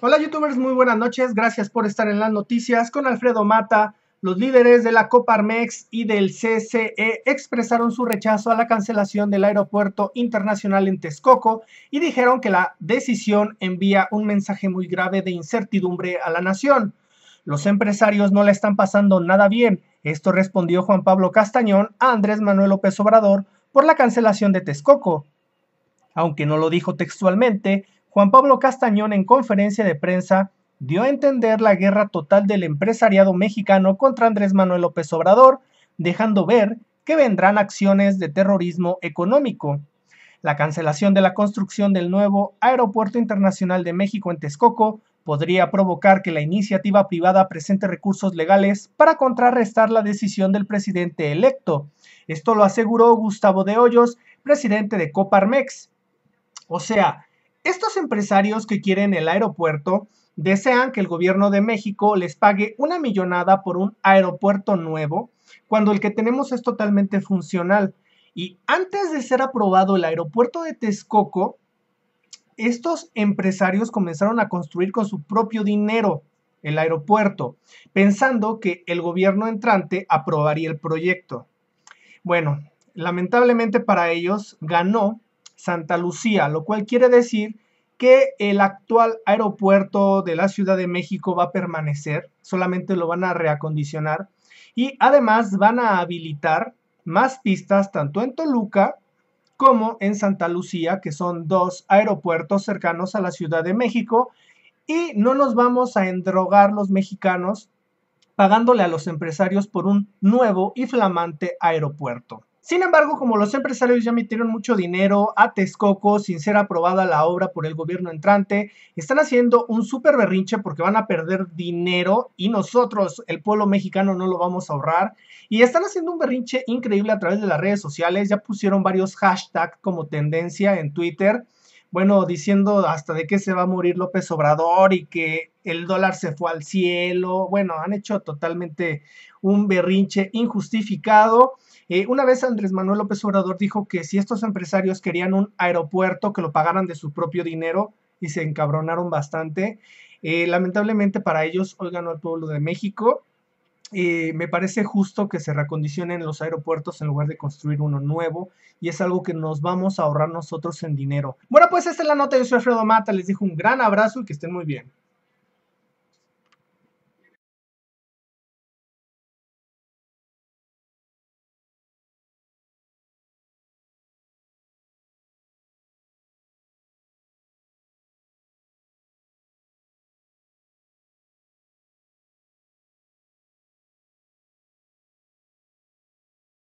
Hola youtubers, muy buenas noches. Gracias por estar en las noticias con Alfredo Mata. Los líderes de la Coparmex y del CCE expresaron su rechazo a la cancelación del aeropuerto internacional en Texcoco y dijeron que la decisión envía un mensaje muy grave de incertidumbre a la nación. Los empresarios no la están pasando nada bien. Esto respondió Juan Pablo Castañón a Andrés Manuel López Obrador por la cancelación de Texcoco. Aunque no lo dijo textualmente, Juan Pablo Castañón en conferencia de prensa dio a entender la guerra total del empresariado mexicano contra Andrés Manuel López Obrador, dejando ver que vendrán acciones de terrorismo económico. La cancelación de la construcción del nuevo Aeropuerto Internacional de México en Texcoco podría provocar que la iniciativa privada presente recursos legales para contrarrestar la decisión del presidente electo. Esto lo aseguró Gustavo de Hoyos, presidente de Coparmex. O sea, estos empresarios que quieren el aeropuerto desean que el gobierno de México les pague una millonada por un aeropuerto nuevo, cuando el que tenemos es totalmente funcional. Y antes de ser aprobado el aeropuerto de Texcoco, estos empresarios comenzaron a construir con su propio dinero el aeropuerto, pensando que el gobierno entrante aprobaría el proyecto. Bueno, lamentablemente para ellos ganó Santa Lucía, lo cual quiere decir que el actual aeropuerto de la Ciudad de México va a permanecer, solamente lo van a reacondicionar y además van a habilitar más pistas tanto en Toluca como en Santa Lucía, que son dos aeropuertos cercanos a la Ciudad de México y no nos vamos a endrogar los mexicanos pagándole a los empresarios por un nuevo y flamante aeropuerto. Sin embargo, como los empresarios ya metieron mucho dinero a Texcoco sin ser aprobada la obra por el gobierno entrante, están haciendo un súper berrinche porque van a perder dinero y nosotros, el pueblo mexicano, no lo vamos a ahorrar. Y están haciendo un berrinche increíble a través de las redes sociales. Ya pusieron varios hashtags como tendencia en Twitter bueno, diciendo hasta de qué se va a morir López Obrador y que el dólar se fue al cielo. Bueno, han hecho totalmente un berrinche injustificado. Eh, una vez Andrés Manuel López Obrador dijo que si estos empresarios querían un aeropuerto, que lo pagaran de su propio dinero y se encabronaron bastante. Eh, lamentablemente para ellos, hoy ganó pueblo de México eh, me parece justo que se recondicionen los aeropuertos en lugar de construir uno nuevo y es algo que nos vamos a ahorrar nosotros en dinero. Bueno, pues esta es la nota. de soy Alfredo Mata, les dejo un gran abrazo y que estén muy bien.